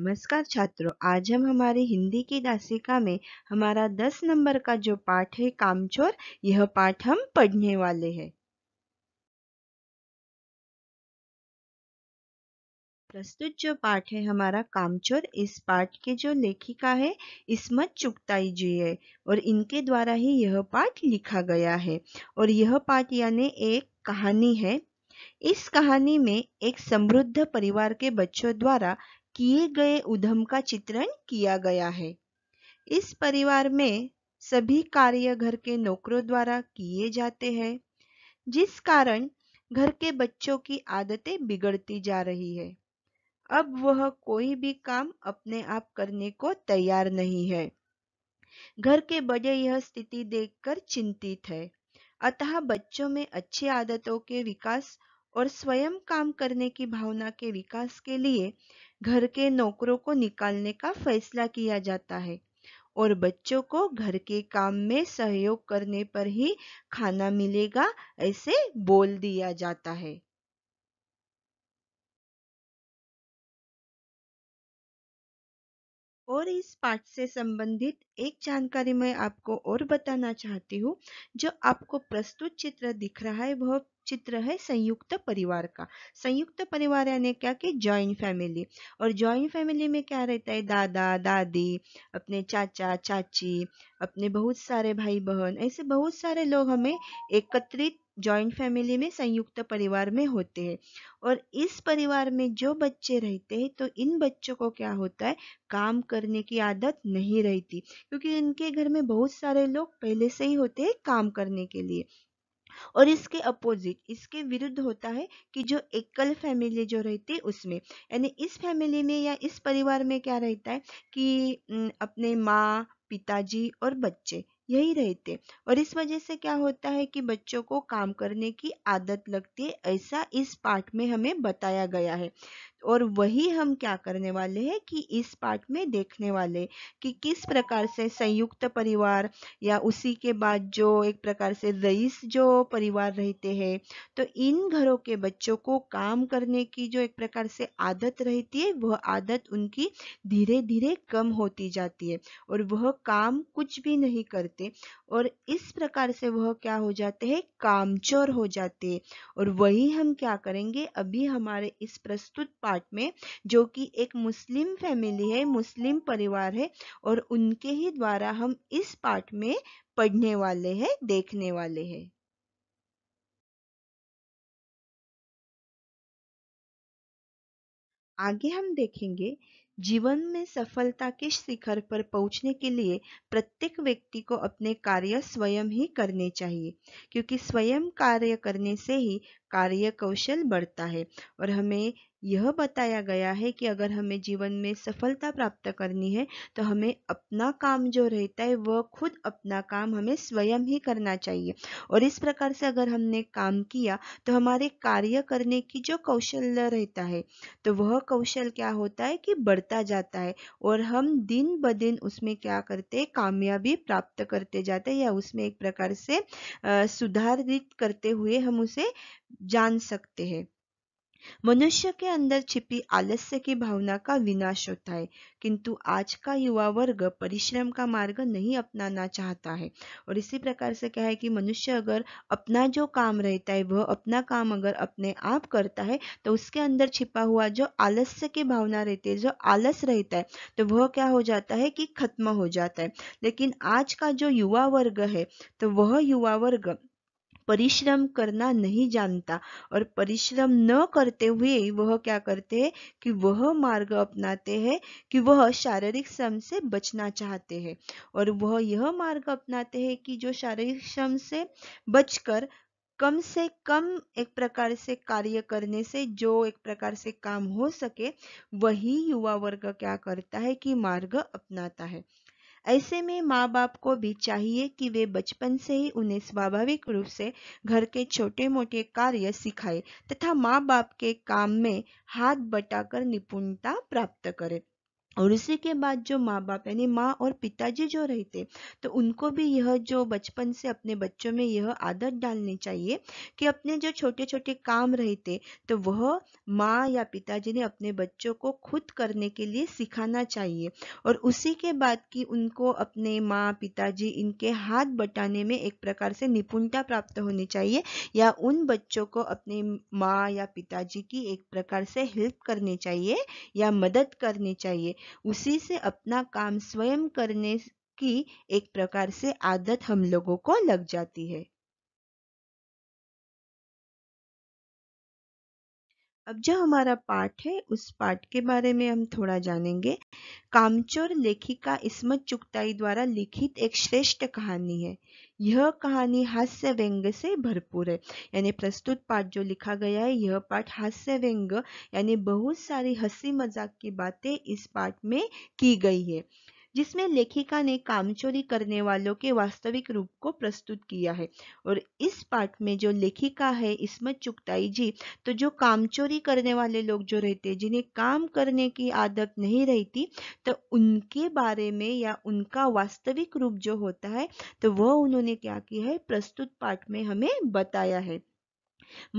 नमस्कार छात्रों आज हम हमारी हिंदी की दासिका में हमारा दस नंबर का जो पाठ है कामचोर यह पाठ हम पढ़ने वाले हैं प्रस्तुत जो पाठ है हमारा कामचोर इस पाठ की जो लेखिका है इसमत चुगताई जी है और इनके द्वारा ही यह पाठ लिखा गया है और यह पाठ यानी एक कहानी है इस कहानी में एक समृद्ध परिवार के बच्चों द्वारा किए गए उधम का चित्रण किया गया है इस परिवार में सभी कार्य घर के नौकरों द्वारा किए जाते हैं जिस कारण घर के बच्चों की आदतें बिगड़ती जा रही है अब वह कोई भी काम अपने आप करने को तैयार नहीं है घर के बड़े यह स्थिति देखकर चिंतित है अतः बच्चों में अच्छी आदतों के विकास और स्वयं काम करने की भावना के विकास के लिए घर के नौकरों को निकालने का फैसला किया जाता है और बच्चों को घर के काम में सहयोग करने पर ही खाना मिलेगा ऐसे बोल दिया जाता है और इस पाठ से संबंधित एक जानकारी मैं आपको और बताना चाहती हूँ जो आपको प्रस्तुत चित्र दिख रहा है वह चित्र है संयुक्त परिवार का संयुक्त परिवार यानी क्या कि ज्वाइंट फैमिली और ज्वाइंट फैमिली में क्या रहता है दादा दादी अपने चाचा चाची अपने बहुत सारे भाई बहन ऐसे बहुत सारे लोग हमें एकत्रित ज्वाइंट फैमिली में संयुक्त परिवार में होते हैं और इस परिवार में जो बच्चे रहते हैं तो इन बच्चों को क्या होता है काम करने की आदत नहीं रहती क्योंकि इनके घर में बहुत सारे लोग पहले से ही होते हैं काम करने के लिए और इसके अपोजिट इसके विरुद्ध होता है कि जो एकल फैमिली जो रहती है उसमें यानी इस फैमिली में या इस परिवार में क्या रहता है कि अपने माँ पिताजी और बच्चे यही रहते और इस वजह से क्या होता है कि बच्चों को काम करने की आदत लगती है ऐसा इस पाठ में हमें बताया गया है और वही हम क्या करने वाले हैं कि इस पार्ट में देखने वाले कि किस प्रकार से संयुक्त परिवार या उसी के बाद जो एक प्रकार से रईस जो परिवार रहते हैं तो इन घरों के बच्चों को काम करने की जो एक प्रकार से आदत रहती है वह आदत उनकी धीरे धीरे कम होती जाती है और वह काम कुछ भी नहीं करते और इस प्रकार से वह क्या हो जाते हैं कामचोर हो जाते हैं और वही हम क्या करेंगे अभी हमारे इस प्रस्तुत पार्ट में जो कि एक मुस्लिम फैमिली है मुस्लिम परिवार है और उनके ही द्वारा हम इस पार्ट में पढ़ने वाले हैं देखने वाले हैं आगे हम देखेंगे जीवन में सफलता के शिखर पर पहुंचने के लिए प्रत्येक व्यक्ति को अपने कार्य स्वयं ही करने चाहिए क्योंकि स्वयं कार्य करने से ही कार्य कौशल बढ़ता है और हमें यह बताया गया है कि अगर हमें जीवन में सफलता प्राप्त करनी है तो हमें अपना काम जो रहता है वह खुद अपना काम हमें स्वयं ही करना चाहिए और इस प्रकार से अगर हमने काम किया तो हमारे कार्य करने की जो कौशल रहता है तो वह कौशल क्या होता है कि बढ़ता जाता है और हम दिन ब दिन उसमें क्या करते कामयाबी प्राप्त करते जाते या उसमें एक प्रकार से सुधारित करते हुए हम उसे जान सकते हैं मनुष्य के अंदर छिपी आलस्य की भावना का विनाश होता है किंतु आज का युवा वर्ग परिश्रम का मार्ग नहीं अपनाना चाहता है और इसी प्रकार से क्या है कि मनुष्य अगर अपना जो काम रहता है वह अपना काम अगर अपने आप करता है तो उसके अंदर छिपा हुआ जो आलस्य की भावना रहती है जो आलस रहता है तो वह क्या हो जाता है कि खत्म हो जाता है लेकिन आज का जो युवा वर्ग है तो वह युवा वर्ग परिश्रम करना नहीं जानता और परिश्रम न करते हुए वह क्या करते हैं कि वह मार्ग अपनाते हैं कि वह शारीरिक श्रम से बचना चाहते हैं और वह यह मार्ग अपनाते हैं कि जो शारीरिक श्रम से बचकर कम से कम एक प्रकार से कार्य करने से जो एक प्रकार से काम हो सके वही युवा वर्ग क्या करता है कि मार्ग अपनाता है ऐसे में माँ बाप को भी चाहिए कि वे बचपन से ही उन्हें स्वाभाविक रूप से घर के छोटे मोटे कार्य सिखाए तथा माँ बाप के काम में हाथ बटाकर निपुणता प्राप्त करें और उसी के बाद जो माँ बाप यानी माँ और पिताजी जो रहते तो उनको भी यह जो बचपन से अपने बच्चों में यह आदत डालनी चाहिए कि अपने जो छोटे छोटे काम रहते तो वह माँ या पिताजी ने अपने बच्चों को खुद करने के लिए सिखाना चाहिए और उसी के बाद कि उनको अपने माँ पिताजी इनके हाथ बटाने में एक प्रकार से निपुणता प्राप्त होनी चाहिए या उन बच्चों को अपने माँ या पिताजी की एक प्रकार से हेल्प करनी चाहिए या मदद करनी चाहिए उसी से अपना काम स्वयं करने की एक प्रकार से आदत हम लोगों को लग जाती है अब जो हमारा पाठ है उस पाठ के बारे में हम थोड़ा जानेंगे कामचोर लेखिका इसमत चुगताई द्वारा लिखित एक श्रेष्ठ कहानी है यह कहानी हास्य व्यंग से भरपूर है यानी प्रस्तुत पाठ जो लिखा गया है यह पाठ हास्य व्यंग यानी बहुत सारी हंसी मजाक की बातें इस पाठ में की गई है जिसमें लेखिका ने कामचोरी करने वालों के वास्तविक रूप को प्रस्तुत किया है और इस पाठ में जो लेखिका है इसमत चुगताई जी तो जो कामचोरी करने वाले लोग जो रहते हैं जिन्हें काम करने की आदत नहीं रहती तो उनके बारे में या उनका वास्तविक रूप जो होता है तो वह उन्होंने क्या किया है प्रस्तुत पाठ में हमें बताया है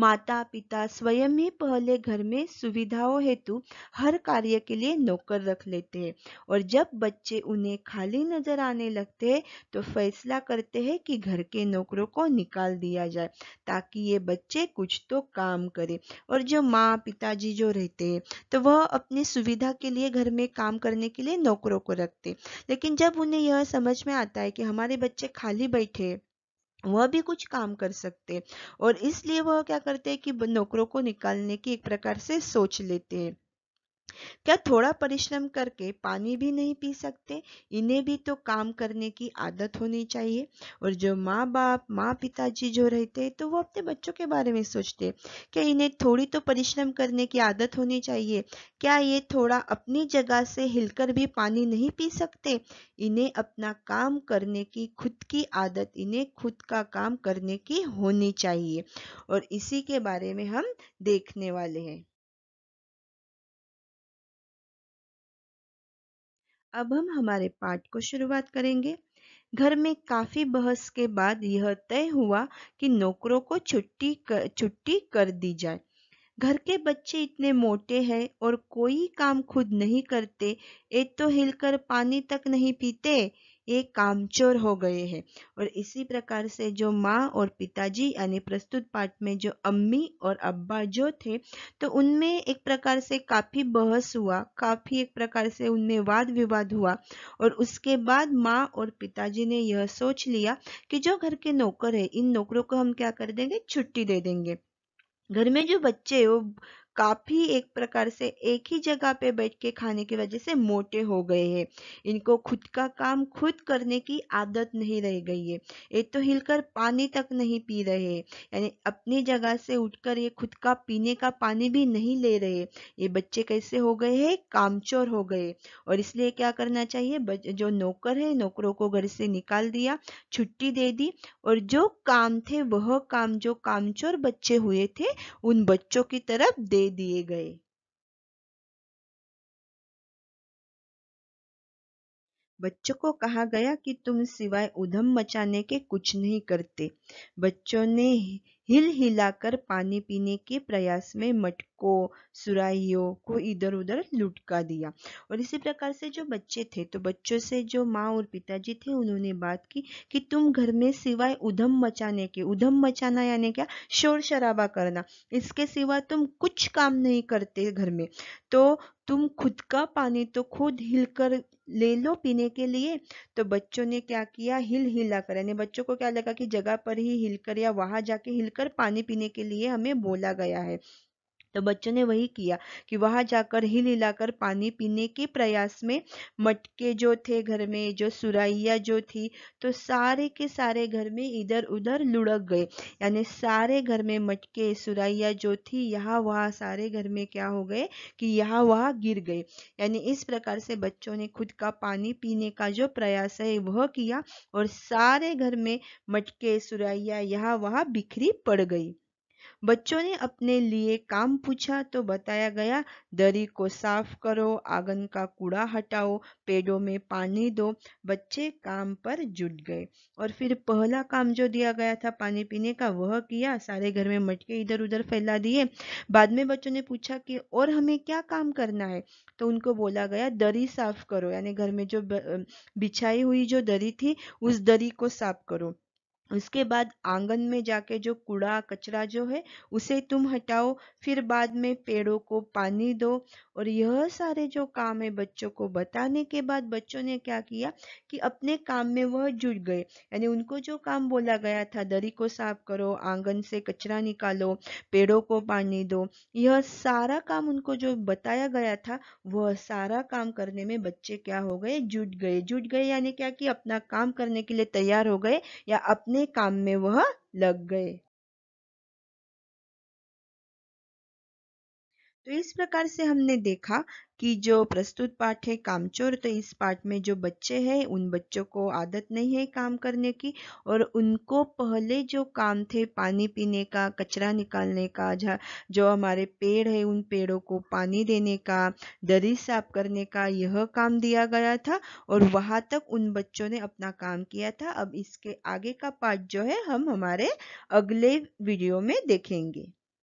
माता पिता स्वयं ही पहले घर में सुविधाओं हेतु हर कार्य के लिए नौकर रख लेते हैं और जब बच्चे उन्हें खाली नजर आने लगते हैं तो फैसला करते हैं कि घर के नौकरों को निकाल दिया जाए ताकि ये बच्चे कुछ तो काम करें और जो माँ पिताजी जो रहते हैं तो वह अपनी सुविधा के लिए घर में काम करने के लिए नौकरों को रखते लेकिन जब उन्हें यह समझ में आता है कि हमारे बच्चे खाली बैठे वह भी कुछ काम कर सकते और इसलिए वह क्या करते हैं कि नौकरों को निकालने की एक प्रकार से सोच लेते हैं क्या थोड़ा परिश्रम करके पानी भी नहीं पी सकते इन्हें भी तो काम करने की आदत होनी चाहिए और जो माँ बाप माँ पिताजी जो रहते हैं तो वो अपने बच्चों के बारे में सोचते कि इन्हें थोड़ी तो परिश्रम करने की आदत होनी चाहिए क्या ये थोड़ा अपनी जगह से हिलकर भी पानी नहीं पी सकते इन्हें अपना काम करने की खुद की आदत इन्हें खुद का काम करने की होनी चाहिए और इसी के बारे में हम देखने वाले हैं अब हम हमारे पाठ को शुरुआत करेंगे घर में काफ़ी बहस के बाद यह तय हुआ कि नौकरों को छुट्टी कर छुट्टी कर दी जाए घर के बच्चे इतने मोटे हैं और कोई काम खुद नहीं करते एक तो हिलकर पानी तक नहीं पीते ये कामचोर हो गए हैं और इसी प्रकार से जो माँ और पिताजी यानी प्रस्तुत पाठ में जो अम्मी और अब्बा जो थे तो उनमें एक प्रकार से काफ़ी बहस हुआ काफ़ी एक प्रकार से उनमें वाद विवाद हुआ और उसके बाद माँ और पिताजी ने यह सोच लिया कि जो घर के नौकर है इन नौकरों को हम क्या कर देंगे छुट्टी दे देंगे घर में जो बच्चे वो काफ़ी एक प्रकार से एक ही जगह पे बैठ के खाने की वजह से मोटे हो गए हैं इनको खुद का काम खुद करने की आदत नहीं रह गई है ये तो हिलकर पानी तक नहीं पी रहे यानी अपनी जगह से उठकर ये खुद का पीने का पानी भी नहीं ले रहे ये बच्चे कैसे हो गए हैं कामचोर हो गए और इसलिए क्या करना चाहिए जो नौकर है नौकरों को घर से निकाल दिया छुट्टी दे दी और जो काम थे वह काम जो कामचोर बच्चे हुए थे उन बच्चों की तरफ दे दे दिए गए बच्चों को कहा गया कि तुम सिवाय उधम मचाने के कुछ नहीं करते बच्चों ने हिल हिलाकर पानी पीने के प्रयास में मट को सुराहियों को इधर उधर लुटका दिया और इसी प्रकार से जो बच्चे थे तो बच्चों से जो माँ और पिताजी थे उन्होंने बात की कि तुम घर में सिवाय उधम मचाने के उधम मचाना यानी क्या शोर शराबा करना इसके सिवा तुम कुछ काम नहीं करते घर में तो तुम खुद का पानी तो खुद हिल कर ले लो पीने के लिए तो बच्चों ने क्या किया हिल हिला कर यानी बच्चों को क्या लगा कि जगह पर ही हिलकर या वहां जाके हिलकर पानी पीने के लिए हमें बोला गया है तो बच्चों ने वही किया कि वहां जाकर हिल हिलाकर पानी पीने के प्रयास में मटके जो थे घर में जो सुराइया जो थी तो सारे के सारे घर में इधर उधर लुढ़क गए यानी सारे घर में मटके सुराइया जो थी यहाँ वहाँ सारे घर में क्या हो गए कि यहाँ वहाँ गिर गए यानी इस प्रकार से बच्चों ने खुद का पानी पीने का जो प्रयास है वह किया और सारे घर में मटके सुराइया यहाँ वहाँ बिखरी पड़ गई बच्चों ने अपने लिए काम पूछा तो बताया गया दरी को साफ करो आंगन का कूड़ा हटाओ पेड़ों में पानी दो बच्चे काम पर जुट गए और फिर पहला काम जो दिया गया था पानी पीने का वह किया सारे घर में मटके इधर उधर फैला दिए बाद में बच्चों ने पूछा कि और हमें क्या काम करना है तो उनको बोला गया दरी साफ करो यानी घर में जो बिछाई हुई जो दरी थी उस दरी को साफ करो उसके बाद आंगन में जाके जो कूड़ा कचरा जो है उसे तुम हटाओ फिर बाद में पेड़ों को पानी दो और यह सारे जो काम है बच्चों को बताने के बाद बच्चों ने क्या किया कि अपने काम में वह जुट गए यानी उनको जो काम बोला गया था दरी को साफ करो आंगन से कचरा निकालो पेड़ों को पानी दो यह सारा काम उनको जो बताया गया था वह सारा काम करने में बच्चे क्या हो गए जुट गए जुट गए यानी क्या कि अपना काम करने के लिए तैयार हो गए या अपने अपने काम में वह लग गए तो इस प्रकार से हमने देखा कि जो प्रस्तुत पाठ है कामचोर तो इस पाठ में जो बच्चे हैं उन बच्चों को आदत नहीं है काम करने की और उनको पहले जो काम थे पानी पीने का कचरा निकालने का जो हमारे पेड़ है उन पेड़ों को पानी देने का दरी साफ करने का यह काम दिया गया था और वहाँ तक उन बच्चों ने अपना काम किया था अब इसके आगे का पाठ जो है हम हमारे अगले वीडियो में देखेंगे